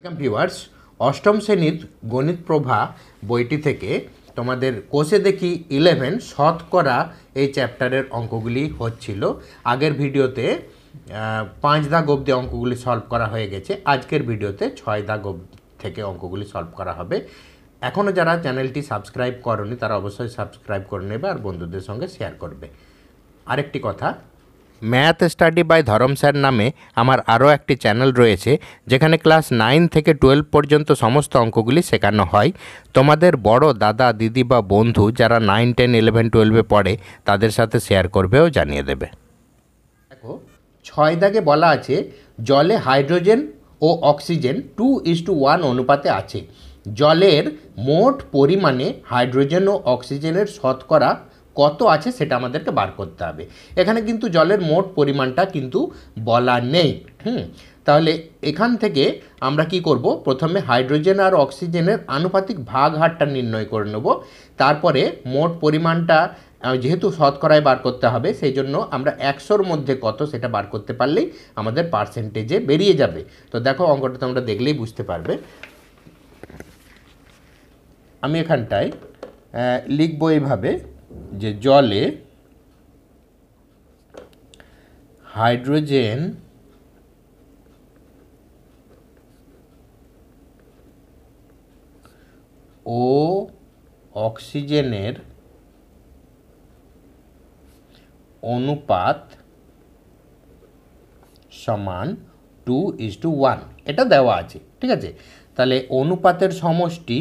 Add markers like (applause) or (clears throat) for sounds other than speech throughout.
welcome viewers অষ্টম শ্রেণীর গণিত প্রভা বইটি থেকে তোমাদের কোষে দেখি ইলেভেন শতকরা এই চ্যাপ্টারের অঙ্কগুলি হচ্ছিল আগের ভিডিওতে পাঁচ দাগ অবধি অঙ্কগুলি সলভ করা হয়ে গেছে আজকের ভিডিওতে ছয় দাগ থেকে অঙ্কগুলি সলভ করা হবে এখনও যারা চ্যানেলটি সাবস্ক্রাইব করনি তারা অবশ্যই সাবস্ক্রাইব করে নেবে আর বন্ধুদের সঙ্গে শেয়ার করবে আরেকটি কথা math study by Dharam sir নামে আমার আরও একটি চ্যানেল রয়েছে যেখানে ক্লাস নাইন থেকে টুয়েলভ পর্যন্ত সমস্ত অঙ্কগুলি শেখানো হয় তোমাদের বড় দাদা দিদি বা বন্ধু যারা নাইন টেন ইলেভেন টুয়েলভে পড়ে তাদের সাথে শেয়ার করবে ও জানিয়ে দেবে দেখো ছয় দাগে বলা আছে জলে হাইড্রোজেন ও oxygen two is to one অনুপাতে আছে জলের মোট পরিমাণে হাইড্রোজেন ও অক্সিজেনের শতকরা কত আছে সেটা আমাদেরকে বার করতে হবে এখানে কিন্তু জলের মোট পরিমাণটা কিন্তু বলা নেই হুম তাহলে এখান থেকে আমরা কি করব প্রথমে হাইড্রোজেন আর অক্সিজেনের আনুপাতিক ভাগ হারটা নির্ণয় করে নেব তারপরে মোট পরিমাণটা যেহেতু শতকরায় বার করতে হবে সেই জন্য আমরা একশোর মধ্যে কত সেটা বার করতে পারলেই আমাদের পার্সেন্টেজে বেরিয়ে যাবে তো দেখো অঙ্কটা তোমরা দেখলেই বুঝতে পারবে আমি এখানটায় লিখবো এইভাবে যে জলে হাইড্রোজেন ও অক্সিজেনের অনুপাত সমান টু ইস টু ওয়ান এটা দেওয়া আছে ঠিক আছে তাহলে অনুপাতের সমষ্টি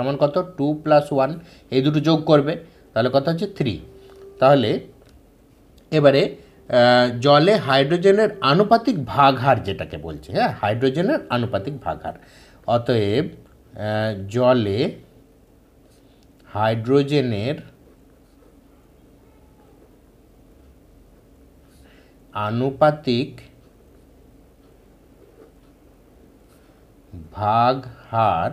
সমান কত টু প্লাস ওয়ান এই দুটো যোগ করবে তাহলে কথা হচ্ছে থ্রি তাহলে এবারে জলে হাইড্রোজেনের আনুপাতিক ভাগহার যেটাকে বলছে হ্যাঁ হাইড্রোজেনের আনুপাতিক ভাগহার অতএব জলে হাইড্রোজেনের আনুপাতিক ভাগহার হার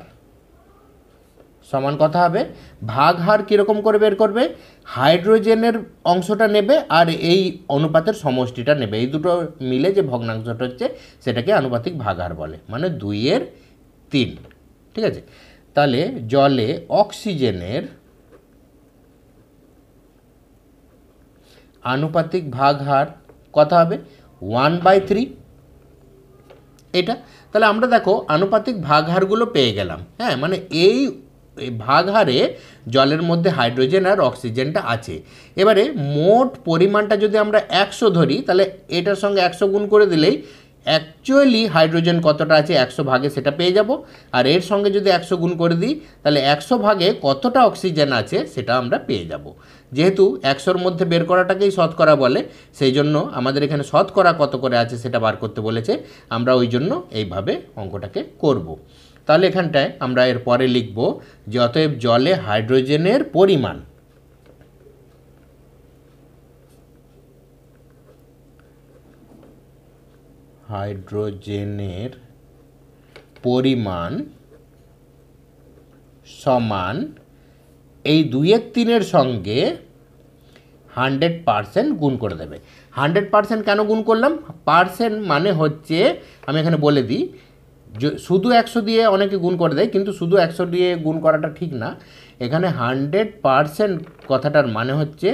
সমান কথা হবে ভাগ হার কীরকম করে বের করবে হাইড্রোজেনের অংশটা নেবে আর এই অনুপাতের সমষ্টিটা নেবে এই দুটো মিলে যে ভগ্নাংশটা হচ্ছে সেটাকে আনুপাতিক ভাগহার বলে মানে দুইয়ের তিন ঠিক আছে তাহলে জলে অক্সিজেনের আনুপাতিক ভাগহার কথা হবে ওয়ান বাই থ্রি এটা তাহলে আমরা দেখো আনুপাতিক ভাগহারগুলো পেয়ে গেলাম হ্যাঁ মানে এই ভাগ হারে জলের মধ্যে হাইড্রোজেন আর অক্সিজেনটা আছে এবারে মোট পরিমাণটা যদি আমরা একশো ধরি তাহলে এটার সঙ্গে একশো গুণ করে দিলেই অ্যাকচুয়ালি হাইড্রোজেন কতটা আছে একশো ভাগে সেটা পেয়ে যাব আর এর সঙ্গে যদি একশো গুণ করে দিই তাহলে একশো ভাগে কতটা অক্সিজেন আছে সেটা আমরা পেয়ে যাব যেহেতু একশোর মধ্যে বের করাটাকেই শতকরা বলে সেই জন্য আমাদের এখানে শতকরা কত করে আছে সেটা বার করতে বলেছে আমরা ওই জন্য এইভাবে অঙ্কটাকে করব তাহলে এখানটায় আমরা এর পরে লিখব যে অতএব জলে হাইড্রোজেনের পরিমাণ হাইড্রোজেনের পরিমাণ সমান এই দুয়ের তিনের সঙ্গে হান্ড্রেড পারসেন্ট গুণ করে দেবে হান্ড্রেড পারসেন্ট কেন গুণ করলাম পারসেন্ট মানে হচ্ছে আমি এখানে বলে দিই শুধু একশো দিয়ে অনেকে গুণ করে দেয় কিন্তু শুধু একশো দিয়ে গুণ করাটা ঠিক না এখানে হান্ড্রেড পারসেন্ট কথাটার মানে হচ্ছে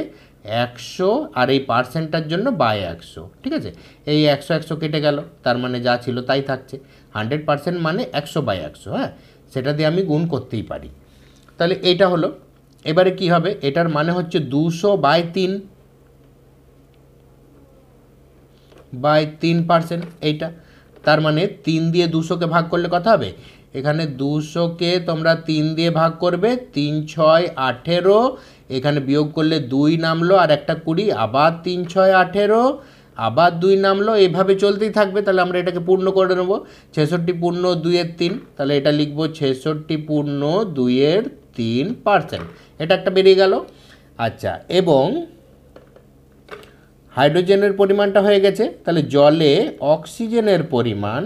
একশো আর এই পার্সেন্টটার জন্য বাই একশো ঠিক আছে এই একশো একশো কেটে গেল তার মানে যা ছিল তাই থাকছে হান্ড্রেড পার্সেন্ট মানে একশো বাই একশো হ্যাঁ সেটা দিয়ে আমি গুণ করতেই পারি তাহলে এইটা হলো এবারে কি হবে এটার মানে হচ্ছে দুশো বাই তিন বাই তিন পার্সেন্ট এইটা তার মানে তিন দিয়ে দুশোকে ভাগ করলে কথা হবে এখানে দুশোকে তোমরা তিন দিয়ে ভাগ করবে তিন ছয় আঠেরো এখানে বিয়োগ করলে দুই নামলো আর একটা কুড়ি আবার তিন ছয় আঠেরো আবার দুই নামলো এভাবে চলতেই থাকবে তাহলে আমরা এটাকে পূর্ণ করে নেবো ছেষট্টি পূর্ণ দুইয়ের তিন তাহলে এটা লিখবো ছেষট্টি পূর্ণ দুইয়ের তিন পার্সেন্ট এটা একটা বেরিয়ে গেল আচ্ছা এবং হাইড্রোজেনের পরিমাণটা হয়ে গেছে তাহলে জলে অক্সিজেনের পরিমাণ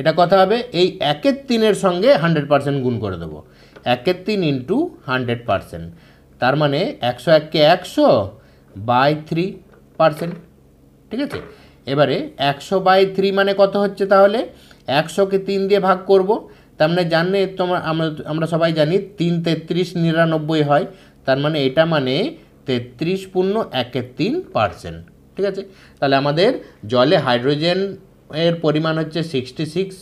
এটা কথা হবে এই একের তিনের সঙ্গে হান্ড্রেড পারসেন্ট গুণ করে দেবো একের তিন ইন্টু হান্ড্রেড পারসেন্ট তার মানে একশো এককে একশো বাই থ্রি পারসেন্ট ঠিক আছে এবারে একশো বাই থ্রি মানে কত হচ্ছে তাহলে একশোকে তিন দিয়ে ভাগ করব তার মানে জানলে তোমার আমরা আমরা সবাই জানি তিন তেত্রিশ নিরানব্বই হয় তার মানে এটা মানে তেত্রিশ পূর্ণ একের তিন পার্সেন্ট ঠিক আছে তাহলে আমাদের জলে হাইড্রোজেন এর পরিমাণ হচ্ছে সিক্সটি সিক্স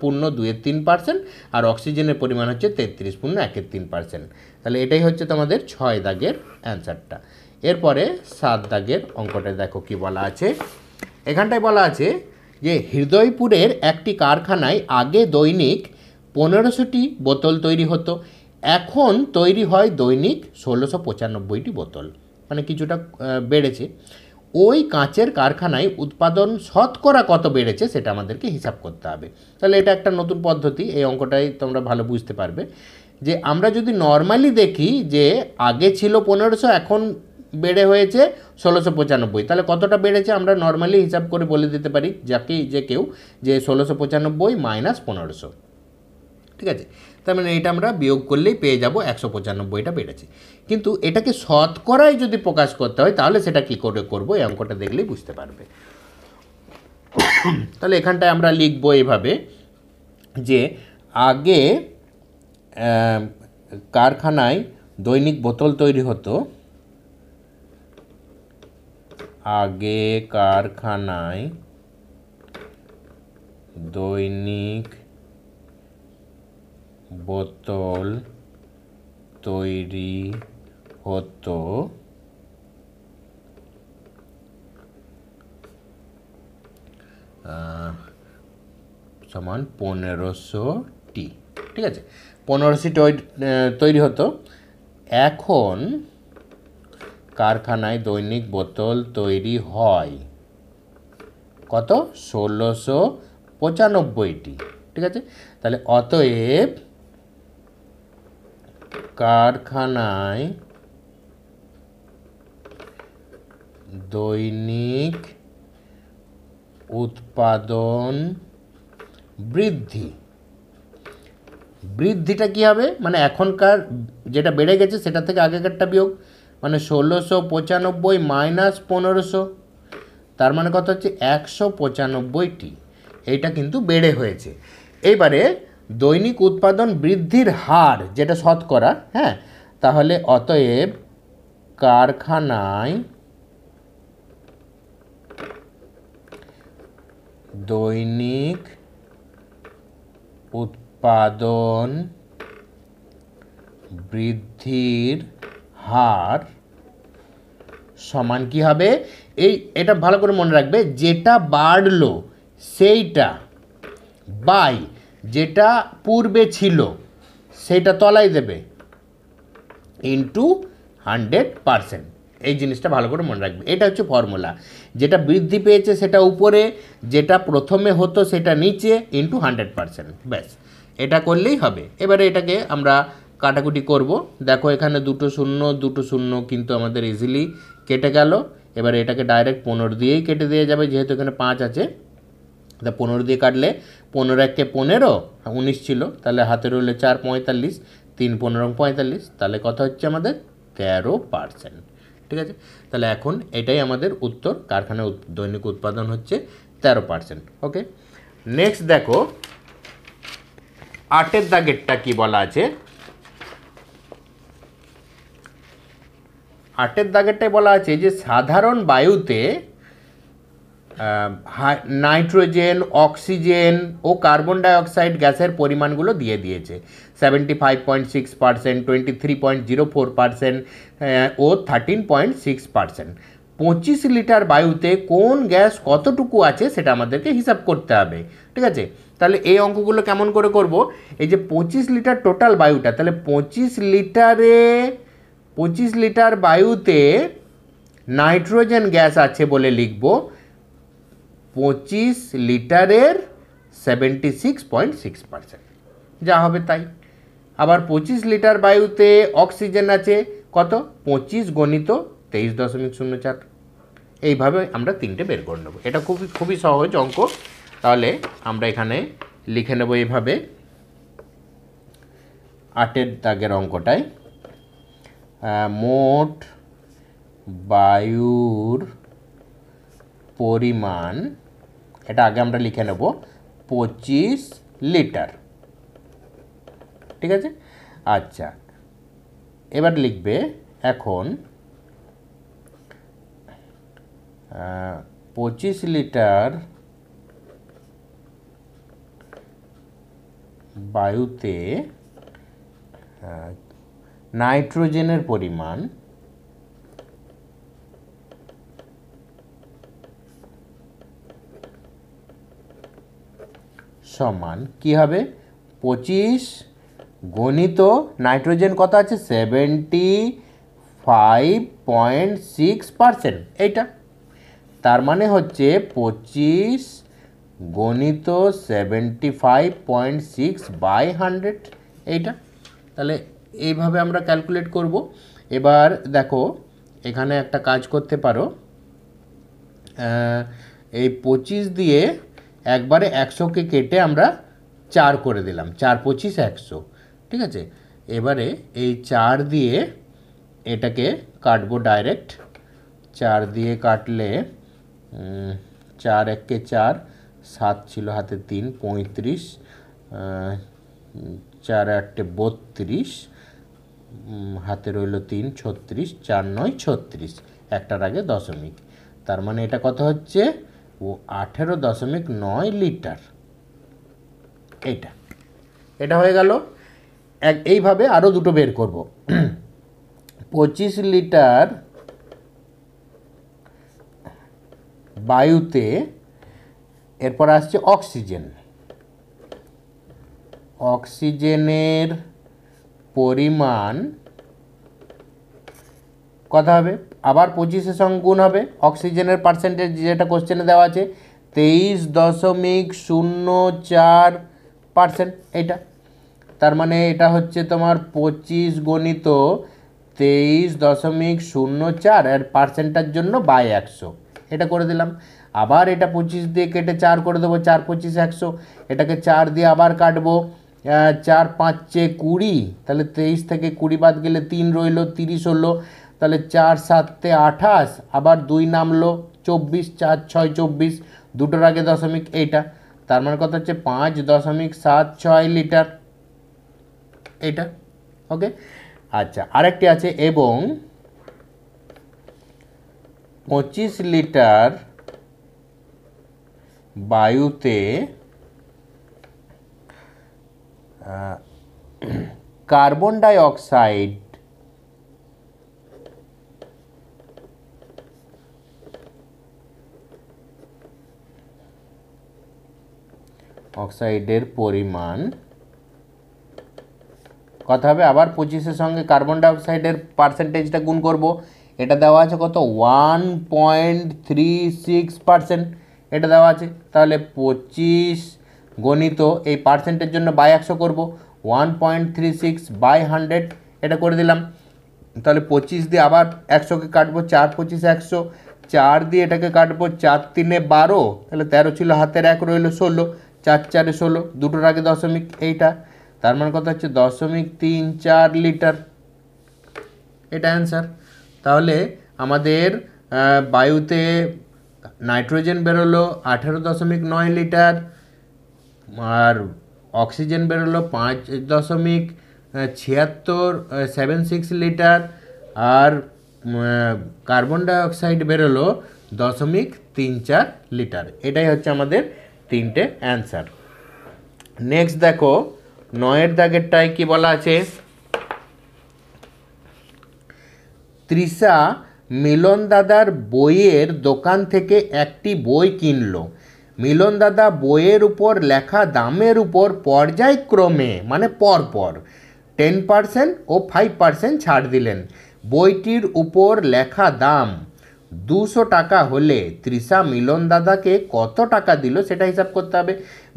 পূর্ণ দুয়ের তিন পার্সেন্ট আর অক্সিজেনের পরিমাণ হচ্ছে তেত্রিশ পূর্ণ একের তিন পার্সেন্ট তাহলে এটাই হচ্ছে তোমাদের ছয় দাগের অ্যান্সারটা এরপরে সাত দাগের অঙ্কটা দেখো কি বলা আছে এখানটায় বলা আছে যে হৃদয়পুরের একটি কারখানায় আগে দৈনিক পনেরোশোটি বোতল তৈরি হতো এখন তৈরি হয় দৈনিক ষোলোশো পঁচানব্বইটি বোতল মানে কিছুটা বেড়েছে ওই কাঁচের কারখানায় উৎপাদন শতকরা কত বেড়েছে সেটা আমাদেরকে হিসাব করতে হবে তাহলে এটা একটা নতুন পদ্ধতি এই অঙ্কটাই তোমরা ভালো বুঝতে পারবে যে আমরা যদি নর্মালি দেখি যে আগে ছিল পনেরোশো এখন বেড়ে হয়েছে ষোলোশো পঁচানব্বই তাহলে কতটা বেড়েছে আমরা নর্মালি হিসাব করে বলে দিতে পারি যাকে যে কেউ যে ষোলোশো পঁচানব্বই মাইনাস পনেরোশো ঠিক আছে তার মানে এটা আমরা বিয়োগ করলেই পেয়ে যাব একশো পঁচানব্বইটা বেড়েছে কিন্তু এটাকে শতকরাই যদি প্রকাশ করতে হয় তাহলে সেটা কী করে করবো এই অঙ্কটা দেখলেই বুঝতে পারবে (coughs) তাহলে এখানটায় আমরা লিখবো এভাবে যে আগে কারখানায় দৈনিক বোতল তৈরি হতো আগে কারখানায় দৈনিক বোতল তৈরি হতো সমান পনেরোশোটি ঠিক আছে পনেরোশি তৈরি হতো এখন কারখানায় দৈনিক বোতল তৈরি হয় কত ষোলোশো পঁচানব্বইটি ঠিক আছে তাহলে অতএব কারখানায় দৈনিক উৎপাদন বৃদ্ধি বৃদ্ধিটা কী হবে মানে এখনকার যেটা বেড়ে গেছে সেটা থেকে আগেকারটা বিয়োগ মানে ষোলোশো পঁচানব্বই মাইনাস পনেরোশো তার মানে কথা হচ্ছে একশো পঁচানব্বইটি এইটা কিন্তু বেড়ে হয়েছে এইবারে দৈনিক উৎপাদন বৃদ্ধির হার যেটা শতকরা হ্যাঁ তাহলে অতএব কারখানায় দৈনিক উৎপাদন বৃদ্ধির হার সমান কি হবে এই এটা ভালো করে মনে রাখবে যেটা বাড়লো সেইটা বাই যেটা পূর্বে ছিল সেটা তলায় দেবে ইন্টু হান্ড্রেড পারসেন্ট এই জিনিসটা ভালো করে মনে রাখবে এটা হচ্ছে ফর্মুলা যেটা বৃদ্ধি পেয়েছে সেটা উপরে যেটা প্রথমে হতো সেটা নিচে ইন্টু হান্ড্রেড পারসেন্ট ব্যাস এটা করলেই হবে এবারে এটাকে আমরা কাটাকুটি করব দেখো এখানে দুটো শূন্য দুটো শূন্য কিন্তু আমাদের ইজিলি কেটে গেল এবারে এটাকে ডাইরেক্ট পনেরো দিয়েই কেটে দেওয়া যাবে যেহেতু এখানে পাঁচ আছে তা পনেরো দিয়ে কাটলে পনেরো একে পনেরো উনিশ ছিল তাহলে হাতে রইলে চার পঁয়তাল্লিশ তিন পনেরো পঁয়তাল্লিশ তাহলে কথা হচ্ছে আমাদের তেরো পার্সেন্ট ঠিক আছে তাহলে এখন এটাই আমাদের উত্তর কারখানায় দৈনিক উৎপাদন হচ্ছে তেরো পার্সেন্ট ওকে নেক্সট দেখো আটের দাগেরটা কি বলা আছে আটের দাগেরটাই বলা আছে যে সাধারণ বায়ুতে নাইট্রোজেন অক্সিজেন ও কার্বন ডাইঅক্সাইড গ্যাসের পরিমাণগুলো দিয়ে দিয়েছে seventy five point six percent twenty three point zero four percent ও থার্টিন পয়েন্ট সিক্স পার্সেন্ট পঁচিশ লিটার বায়ুতে কোন গ্যাস কতটুকু আছে সেটা আমাদেরকে হিসাব করতে হবে ঠিক আছে তাহলে এই অঙ্কগুলো কেমন করে করব এই যে পঁচিশ লিটার টোটাল বায়ুটা তাহলে পঁচিশ লিটারে পঁচিশ লিটার বায়ুতে নাইট্রোজেন গ্যাস আছে বলে লিখবো পঁচিশ লিটারের seventy six point six percent যা হবে তাই আবার পঁচিশ লিটার বায়ুতে অক্সিজেন আছে কত পঁচিশ গণিত তেইশ দশমিক শূন্য চার এইভাবে আমরা তিনটে বের করে নেবো এটা খুবই খুবই সহজ অঙ্ক তাহলে আমরা এখানে লিখে নেব এইভাবে আটের দাগের অঙ্কটায় মোট বায়ুর পরিমাণ এটা আগে আমরা লিখে নেব পঁচিশ লিটার ঠিক আছে আচ্ছা এবার লিখবে এখন পঁচিশ লিটার বায়ুতে নাইট্রোজেনের পরিমাণ সমান কি হবে পঁচিশ গণিত নাইট্রোজেন কত আছে seventy five point six percent এইটা তার মানে হচ্ছে পঁচিশ গণিত seventy five point six by hundred এইটা তাহলে এইভাবে আমরা ক্যালকুলেট করব এবার দেখো এখানে একটা কাজ করতে পারো এই পঁচিশ দিয়ে একবারে একশোকে কেটে আমরা চার করে দিলাম চার পঁচিশ একশো ঠিক আছে এবারে এই চার দিয়ে এটাকে কাটবো ডাইরেক্ট চার দিয়ে কাটলে চার এককে চার সাত ছিল হাতে তিন পঁয়ত্রিশ চার আটটে বত্রিশ হাতে রইল তিন ছত্রিশ চার নয় ছত্রিশ একটার আগে দশমিক তার মানে এটা কত হচ্ছে ও আঠেরো দশমিক নয় লিটার এইটা এটা হয়ে গেল এক এইভাবে আরও দুটো বের করব পঁচিশ লিটার বায়ুতে এরপর আসছে অক্সিজেন অক্সিজেনের পরিমাণ কথা হবে আবার পঁচিশের সঙ্গে গুণ হবে অক্সিজেনের পার্সেন্টেজ যেটা কোশ্চেনে দেওয়া আছে তেইশ দশমিক শূন্য চার পার্সেন্ট এটা তার মানে এটা হচ্ছে তোমার পঁচিশ গণিত তেইশ দশমিক শূন্য চার আর পার্সেন্টটার জন্য বাই একশো এটা করে দিলাম আবার এটা পঁচিশ দিয়ে কেটে চার করে দেবো চার পঁচিশ একশো এটাকে চার দিয়ে আবার কাটবো চার পাঁচে কুড়ি তাহলে তেইশ থেকে কুড়ি বাদ গেলে তিন রইলো তিরিশ হলো তাহলে চার সাততে আঠাশ আবার দুই নামলো চব্বিশ চার ছয় চব্বিশ দুটোর আগে দশমিক এইটা তার মানে কথা হচ্ছে পাঁচ দশমিক সাত ছয় লিটার এটা ওকে আচ্ছা আরেকটি আছে এবং পঁচিশ লিটার বায়ুতে (clears throat) কার্বন ডাই অক্সাইড অক্সাইডের পরিমাণ কথা হবে আবার পঁচিশের সঙ্গে কার্বন ডাইঅক্সাইডের পার্সেন্টেজটা গুণ করব এটা দেওয়া আছে কত one point three six percent এটা দেওয়া আছে তাহলে পঁচিশ গণিত এই পার্সেন্টের জন্য বাই একশো করবো one point three six by hundred এটা করে দিলাম তাহলে পঁচিশ দিয়ে আবার একশোকে কাটবো চার পঁচিশ একশো চার দিয়ে এটাকে কাটবো চার তিনে বারো তাহলে তেরো ছিল হাতের এক রইল ষোলো চার চারে ষোলো দুটোর আগে দশমিক এইটা তার মানে কথা হচ্ছে দশমিক তিন চার লিটার এটা অ্যান্সার তাহলে আমাদের বায়ুতে নাইট্রোজেন বেরোলো আঠেরো দশমিক নয় লিটার আর অক্সিজেন বেরোলো পাঁচ দশমিক ছিয়াত্তর সেভেন সিক্স লিটার আর কার্বন ডাইঅক্সাইড বেরোলো দশমিক তিন চার লিটার এটাই হচ্ছে আমাদের তিনটে অ্যান্সার নেক্সট দেখো নয়ের দাগেরটায় কি বলা আছে তৃষা মিলন দাদার বইয়ের দোকান থেকে একটি বই কিনল মিলন দাদা বইয়ের উপর লেখা দামের উপর পর্যায়ক্রমে মানে পরপর টেন পার্সেন্ট ও ফাইভ পার্সেন্ট ছাড় দিলেন বইটির উপর লেখা দাম দুশো টাকা হলে তৃষা মিলন দাদাকে কত টাকা দিল সেটা হিসাব করতে হবে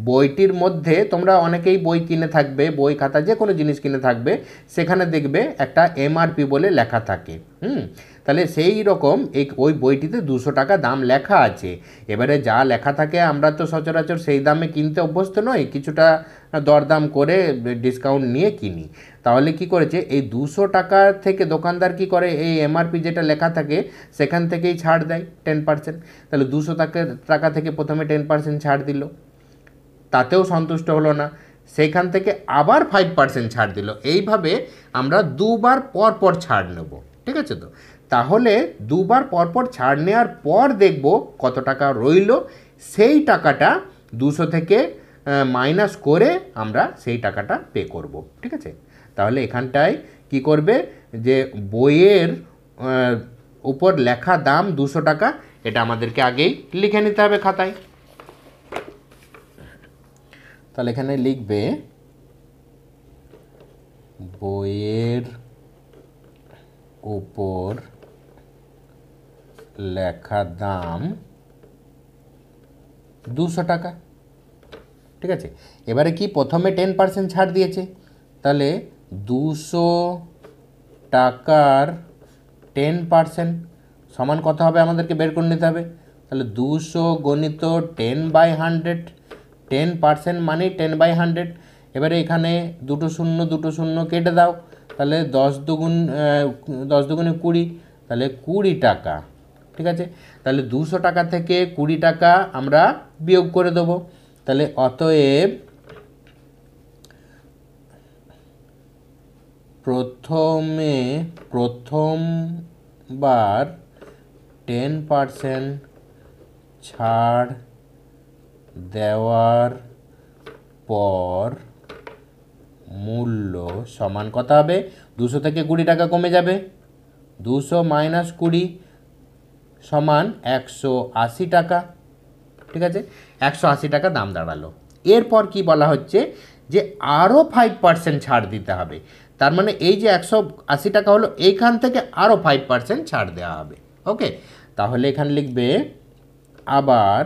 বইটির মধ্যে তোমরা অনেকেই বই কিনে থাকবে বই খাতা যে কোনো জিনিস কিনে থাকবে সেখানে দেখবে একটা এমআরপি বলে লেখা থাকে হুম তাহলে সেই রকম এই ওই বইটিতে দুশো টাকা দাম লেখা আছে এবারে যা লেখা থাকে আমরা তো সচরাচর সেই দামে কিনতে অভ্যস্ত নই কিছুটা দরদাম করে ডিসকাউন্ট নিয়ে কিনি তাহলে কি করেছে এই দুশো টাকা থেকে দোকানদার কি করে এই এমআরপি যেটা লেখা থাকে সেখান থেকেই ছাড় দেয় টেন পার্সেন্ট তাহলে দুশো টাকা টাকা থেকে প্রথমে টেন পার্সেন্ট ছাড় দিল তাতেও সন্তুষ্ট হলো না সেখান থেকে আবার ফাইভ পার্সেন্ট ছাড় দিল এইভাবে আমরা দুবার পর পর ছাড় নেব ঠিক আছে তো তাহলে দুবার পরপর ছাড় নেওয়ার পর দেখব কত টাকা রইল সেই টাকাটা দুশো থেকে মাইনাস করে আমরা সেই টাকাটা পে করব ঠিক আছে তাহলে এখানটায় কি করবে যে বইয়ের উপর লেখা দাম দুশো টাকা এটা আমাদেরকে আগেই লিখে নিতে হবে খাতায় তাহলে এখানে লিখবে বইয়ের উপর লেখা দাম দুশো টাকা ঠিক আছে এবারে কি প্রথমে টেন পার্সেন্ট ছাড় দিয়েছে তাহলে দুশো টাকার টেন পার্সেন্ট সমান কত হবে আমাদেরকে বের করে নিতে হবে তাহলে দুশো গণিত ten by hundred ten percent মানে টেন বাই হান্ড্রেড এবারে এখানে দুটো শূন্য দুটো শূন্য কেটে দাও তাহলে দশ দুগুণ দশ দুগুণে কুড়ি তাহলে কুড়ি টাকা ঠিক আছে তাহলে দুশো টাকা থেকে কুড়ি টাকা আমরা বিয়োগ করে দেব তাহলে অতএব প্রথমে প্রথমবার টেন পারসেন্ট ছাড় দেওয়ার পর মূল্য সমান কথা হবে দুশো থেকে কুড়ি টাকা কমে যাবে দুশো মাইনাস কুড়ি সমান একশো আশি টাকা ঠিক আছে একশো আশি টাকা দাম দাঁড়ালো এরপর কি বলা হচ্ছে যে আরও ফাইভ পার্সেন্ট ছাড় দিতে হবে তার মানে এই যে একশো আশি টাকা হলো এইখান থেকে আরও ফাইভ পার্সেন্ট ছাড় দেওয়া হবে ওকে তাহলে এখানে লিখবে আবার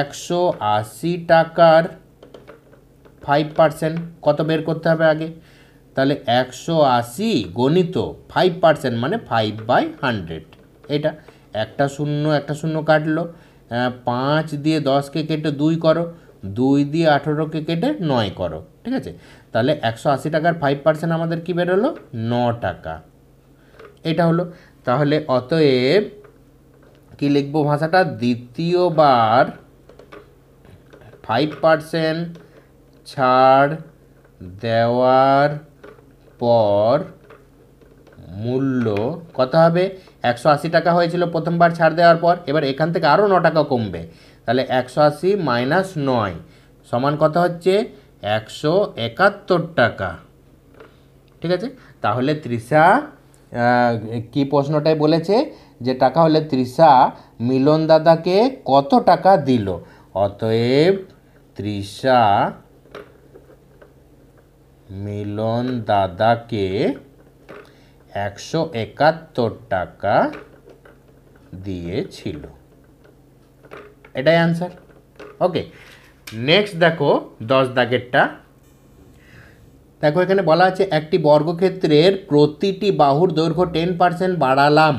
একশো আশি টাকার ফাইভ পার্সেন্ট কত বের করতে হবে আগে তাহলে একশো আশি গণিত ফাইভ পার্সেন্ট মানে ফাইভ বাই হান্ড্রেড এটা একটা শূন্য একটা শূন্য কাটলো পাঁচ দিয়ে দশকে কেটে দুই করো দুই দিয়ে আঠেরোকে কেটে নয় করো ঠিক আছে তাহলে একশো আশি টাকার ফাইভ পার্সেন্ট আমাদের কী বেরোলো ন টাকা এটা হলো তাহলে অতএব কি লিখবো ভাষাটা দ্বিতীয়বার ফাইভ পার্সেন্ট ছাড় দেওয়ার পর মূল্য কত হবে একশো আশি টাকা হয়েছিল প্রথমবার ছাড় দেওয়ার পর এবার এখান থেকে আরও ন টাকা কমবে তাহলে একশো আশি মাইনাস নয় সমান কত হচ্ছে একশো একাত্তর টাকা ঠিক আছে তাহলে তৃষা কি প্রশ্নটাই বলেছে যে টাকা হলে তৃষা মিলন দাদাকে কত টাকা দিল অতএব তৃষা মিলন দাদাকে একশো একাত্তর টাকা দিয়েছিল এটাই অ্যান্সার ওকে নেক্সট দেখো দশ দাগেরটা দেখো এখানে বলা আছে একটি বর্গক্ষেত্রের প্রতিটি বাহুর দৈর্ঘ্য টেন পার্সেন্ট বাড়ালাম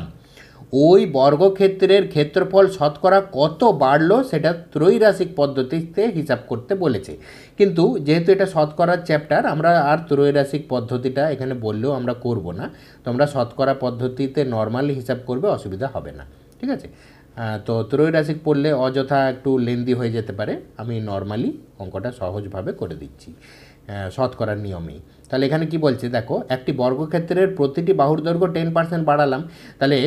ওই বর্গক্ষেত্রের ক্ষেত্রফল শতকরা কত বাড়লো সেটা ত্রৈরাসিক পদ্ধতিতে হিসাব করতে বলেছে কিন্তু যেহেতু এটা শতকরার চ্যাপ্টার আমরা আর ত্রৈরাসিক পদ্ধতিটা এখানে বললেও আমরা করব না তোমরা শতকরা পদ্ধতিতে নর্মালি হিসাব করবে অসুবিধা হবে না ঠিক আছে তো ত্রৈরাসিক পড়লে অযথা একটু লেন্দি হয়ে যেতে পারে আমি নর্মালি অঙ্কটা সহজভাবে করে দিচ্ছি শতকরার নিয়মেই তাহলে এখানে কি বলছে দেখো একটি বর্গক্ষেত্রের প্রতিটি বাহুর দৈর্ঘ্য টেন পার্সেন্ট বাড়ালাম তাহলে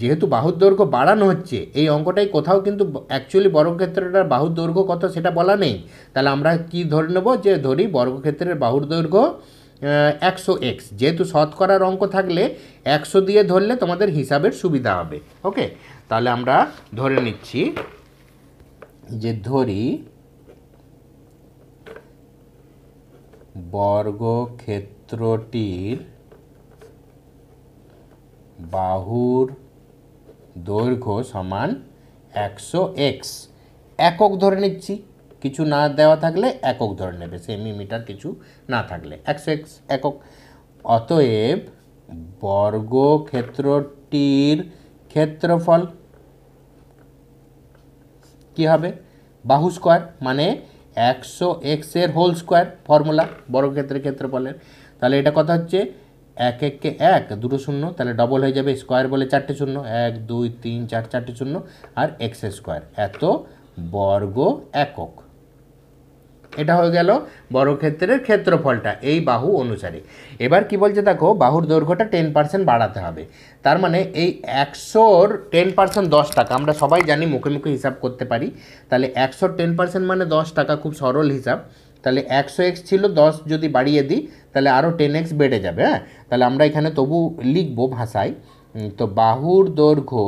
যেহেতু বাহুর দৈর্ঘ্য বাড়ানো হচ্ছে এই অঙ্কটাই কোথাও কিন্তু অ্যাকচুয়ালি বর্গক্ষেত্রটার বাহুর দৈর্ঘ্য কত সেটা বলা নেই তাহলে আমরা কি ধরে নেব যে ধরি বর্গক্ষেত্রের বাহুর দৈর্ঘ্য একশো এক্স যেহেতু শতকরার অঙ্ক থাকলে একশো দিয়ে ধরলে তোমাদের হিসাবের সুবিধা হবে ওকে তাহলে আমরা ধরে নিচ্ছি যে ধরি বর্গক্ষেত্রটির বাহুর দৈর্ঘ্য সমান একশো এক্স একক ধরে নিচ্ছি কিছু না দেওয়া থাকলে একক ধরে নেবে সেমি মিটার কিছু না থাকলে একশো এক্স একক অতএব বর্গক্ষেত্রটির ক্ষেত্রফল কি হবে বাহু স্কোয়ার মানে একশো এক্সের হোল স্কোয়ার ফর্মুলা বড় ক্ষেত্রে ক্ষেত্রফলের তাহলে এটা কথা হচ্ছে এক এককে এক দুটো শূন্য তাহলে ডবল হয়ে যাবে স্কোয়ার বলে চারটে শূন্য এক দুই তিন চার চারটে শূন্য আর এক্স স্কোয়ার এত বর্গ একক এটা হয়ে গেল বর্গক্ষেত্রের ক্ষেত্রফলটা এই বাহু অনুসারে এবার কি বলছে দেখো বাহুর দৈর্ঘ্যটা টেন পার্সেন্ট বাড়াতে হবে তার মানে এই একশোর টেন পার্সেন্ট দশ টাকা আমরা সবাই জানি মুখে মুখে হিসাব করতে পারি তাহলে একশোর টেন পার্সেন্ট মানে দশ টাকা খুব সরল হিসাব তাহলে একশো এক্স ছিল দশ যদি বাড়িয়ে দিই তাহলে আরও টেন এক্স বেড়ে যাবে হ্যাঁ তাহলে আমরা এখানে তবু লিখবো ভাষায় তো বাহুর দৈর্ঘ্য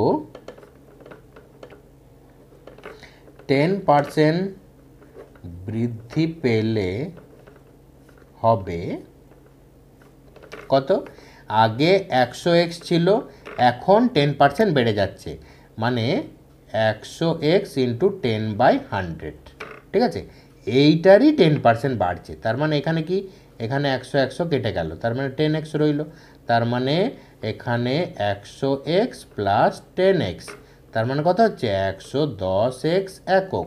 টেন পার্সেন্ট বৃদ্ধি পেলে হবে কত আগে একশো এক্স ছিল এখন টেন পার্সেন্ট বেড়ে যাচ্ছে মানে একশো x into ten by hundred ঠিক আছে এইটারই টেন পার্সেন্ট বাড়ছে তার মানে এখানে কি এখানে একশো একশো কেটে গেল তার মানে টেন এক্স রইল তার মানে এখানে একশো এক্স প্লাস টেন এক্স তার মানে কত হচ্ছে একশো দশ এক্স একক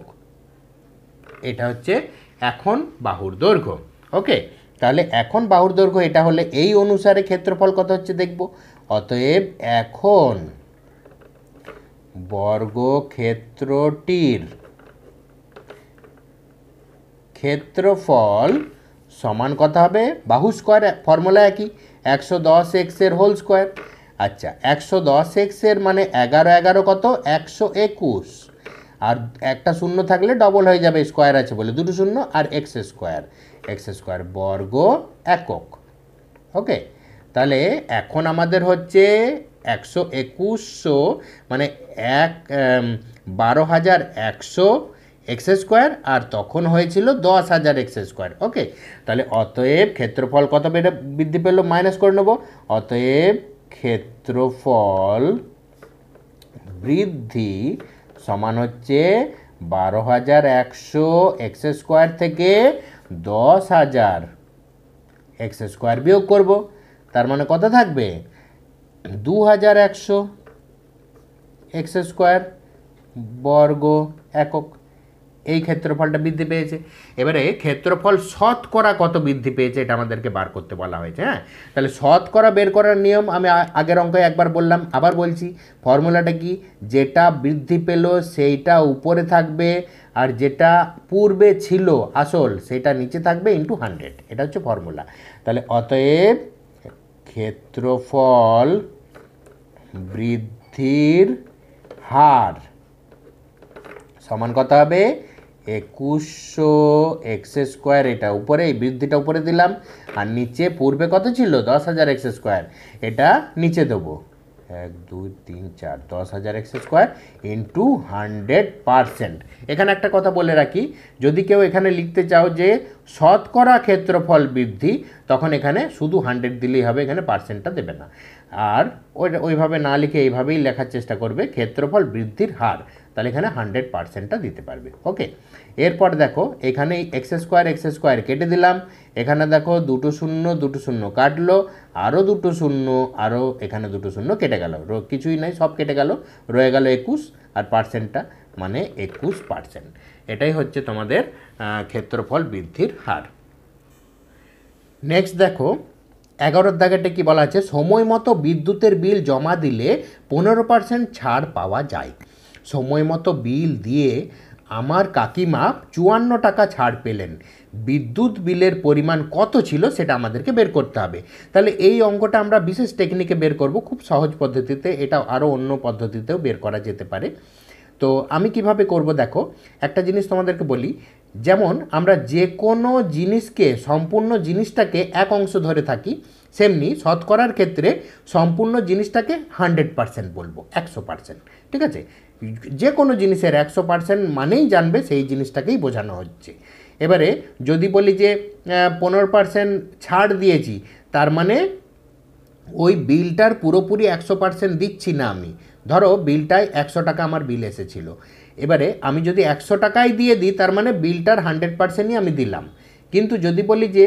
এটা হচ্ছে এখন বাহুর দৈর্ঘ্য ওকে তাহলে এখন বাহুর দৈর্ঘ্য এটা হলে এই অনুসারে ক্ষেত্রফল কত হচ্ছে দেখব অতএব এখন বর্গক্ষেত্রটির ক্ষেত্রফল সমান কথা হবে বাহু স্কোয়ার ফর্মুলা একই একশো দশ এক্সের হোল স্কোয়ার আচ্ছা একশো দশ এক্সের মানে এগারো এগারো কত একশো একুশ আর একটা শূন্য থাকলে ডবল হয়ে যাবে স্কোয়ার আছে বলে দুটো শূন্য আর এক্স স্কোয়ার এক্স স্কোয়ার বর্গ একক ওকে তাহলে এখন আমাদের হচ্ছে একশো একুশশো মানে এক বারো হাজার একশো এক্স স্কোয়ার আর তখন হয়েছিল দশ হাজার এক্স স্কোয়ার ওকে তাহলে অতএব ক্ষেত্রফল কত বেড়ে বৃদ্ধি পেল মাইনাস করে নেব অতএব ক্ষেত্রফল বৃদ্ধি সমান হচ্ছে বারো হাজার একশো এক্স স্কোয়ার থেকে দশ হাজার এক্স স্কোয়ার বিয়োগ করব তার মানে কত থাকবে দু হাজার একশো এক্স স্কোয়ার বর্গ একক এই ক্ষেত্রফলটা বৃদ্ধি পেয়েছে এবারে ক্ষেত্রফল শতকরা কত বৃদ্ধি পেয়েছে এটা আমাদেরকে বার করতে বলা হয়েছে হ্যাঁ তাহলে শতকরা বের করার নিয়ম আমি আগের অঙ্কে একবার বললাম আবার বলছি ফর্মুলাটা কি যেটা বৃদ্ধি পেল সেইটা উপরে থাকবে আর যেটা পূর্বে ছিল আসল সেটা নিচে থাকবে ইন্টু হান্ড্রেড এটা হচ্ছে ফর্মুলা তাহলে অতএব ক্ষেত্রফল বৃদ্ধির হার সমান কথা হবে একুশশো এক্স স্কোয়ার এটা উপরে এই বৃদ্ধিটা উপরে দিলাম আর নিচে পূর্বে কত ছিল দশ হাজার এক্স স্কোয়ার এটা নিচে দেবো এক দুই তিন চার দশ হাজার x square into hundred percent এখানে একটা কথা বলে রাখি যদি কেউ এখানে লিখতে চাও যে শতকরা ক্ষেত্রফল বৃদ্ধি তখন এখানে শুধু হান্ড্রেড দিলেই হবে এখানে পার্সেন্টটা দেবে না আর ওইভাবে না লিখে এইভাবেই লেখার চেষ্টা করবে ক্ষেত্রফল বৃদ্ধির হার তাহলে এখানে হান্ড্রেড পার্সেন্টটা দিতে পারবে ওকে এরপর দেখো এখানে এক্স স্কোয়ার এক্স স্কোয়ার কেটে দিলাম এখানে দেখো দুটো শূন্য দুটো শূন্য কাটলো আরও দুটো শূন্য আরও এখানে দুটো শূন্য কেটে গেল কিছুই নাই সব কেটে গেল রয়ে গেল একুশ আর পার্সেন্টটা মানে একুশ পার্সেন্ট এটাই হচ্ছে তোমাদের ক্ষেত্রফল বৃদ্ধির হার নেক্সট দেখো এগারোর দাগেটা কি বলা আছে সময় মতো বিদ্যুতের বিল জমা দিলে পনেরো পার্সেন্ট ছাড় পাওয়া যায় সময় মতো বিল দিয়ে আমার কাকিমা চুয়ান্ন টাকা ছাড় পেলেন বিদ্যুৎ বিলের পরিমাণ কত ছিল সেটা আমাদেরকে বের করতে হবে তাহলে এই অঙ্কটা আমরা বিশেষ টেকনিকে বের করব খুব সহজ পদ্ধতিতে এটা আরও অন্য পদ্ধতিতেও বের করা যেতে পারে তো আমি কিভাবে করব দেখো একটা জিনিস তোমাদেরকে বলি যেমন আমরা যে কোনো জিনিসকে সম্পূর্ণ জিনিসটাকে এক অংশ ধরে থাকি সেমনি শতকরার ক্ষেত্রে সম্পূর্ণ জিনিসটাকে হান্ড্রেড পারসেন্ট বলবো একশো পারসেন্ট ঠিক আছে যে কোনো জিনিসের একশো পার্সেন্ট মানেই জানবে সেই জিনিসটাকেই বোঝানো হচ্ছে এবারে যদি বলি যে পনেরো পার্সেন্ট ছাড় দিয়েছি তার মানে ওই বিলটার পুরোপুরি একশো পার্সেন্ট দিচ্ছি না আমি ধরো বিলটায় একশো টাকা আমার বিল এসেছিল এবারে আমি যদি একশো টাকাই দিয়ে দিই তার মানে বিলটার হান্ড্রেড পার্সেন্টই আমি দিলাম কিন্তু যদি বলি যে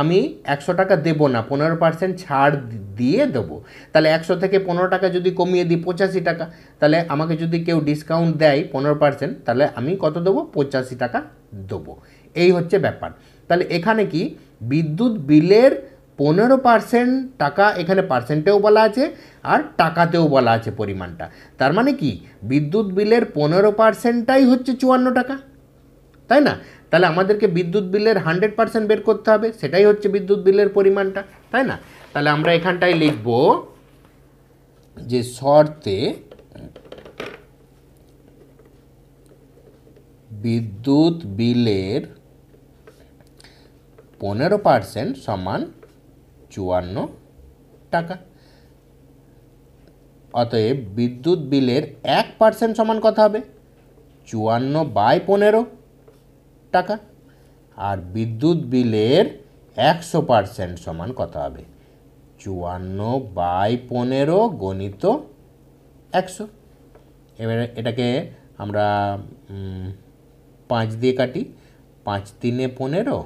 আমি একশো টাকা দেবো না পনেরো পার্সেন্ট ছাড় দিয়ে দেবো তাহলে একশো থেকে পনেরো টাকা যদি কমিয়ে দিই পঁচাশি টাকা তাহলে আমাকে যদি কেউ ডিসকাউন্ট দেয় পনেরো পার্সেন্ট তাহলে আমি কত দেবো পঁচাশি টাকা দেবো এই হচ্ছে ব্যাপার তাহলে এখানে কি বিদ্যুৎ বিলের পনেরো পার্সেন্ট টাকা এখানে পার্সেন্টেও বলা আছে আর টাকাতেও বলা আছে পরিমাণটা তার মানে কি বিদ্যুৎ বিলের পনেরো পার্সেন্টটাই হচ্ছে চুয়ান্ন টাকা তাই না তাহলে আমাদেরকে বিদ্যুৎ বিলের হান্ড্রেড পার্সেন্ট বের করতে হবে সেটাই হচ্ছে বিদ্যুৎ বিলের পরিমাণটা তাই না তাহলে আমরা এখানটায় লিখব যে শর্তে বিদ্যুৎ বিলের পনেরো পার্সেন্ট সমান চুয়ান্ন টাকা অতএব বিদ্যুৎ বিলের এক পার্সেন্ট সমান কথা হবে চুয়ান্ন বাই পনেরো টাকা আর বিদ্যুৎ বিলের একশো পারসেন্ট সমান কত হবে চুয়ান্ন বাই পনেরো গণিত একশো এবারে এটাকে আমরা পাঁচ দিয়ে কাটি পাঁচ তিনে পনেরো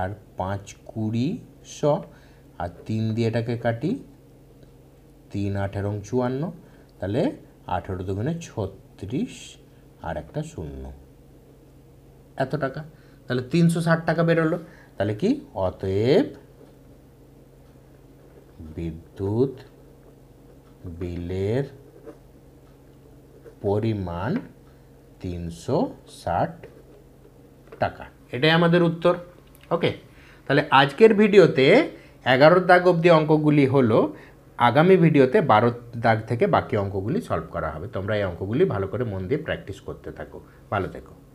আর পাঁচ কুড়ি শ আর তিন দিয়ে এটাকে কাটি তিন আঠেরো চুয়ান্ন তাহলে আঠেরো দুগুণে ছত্রিশ আর একটা শূন্য এত টাকা তাহলে তিনশো ষাট টাকা বেরোলো তাহলে কি অতএব বিদ্যুৎ বিলের পরিমাণ তিনশো ষাট টাকা এটাই আমাদের উত্তর ওকে তাহলে আজকের ভিডিওতে এগারো দাগ অবধি অঙ্কগুলি হলো আগামী ভিডিওতে বারো দাগ থেকে বাকি অঙ্কগুলি সলভ করা হবে তোমরা এই অঙ্কগুলি ভালো করে মন দিয়ে প্র্যাকটিস করতে থাকো ভালো থেকো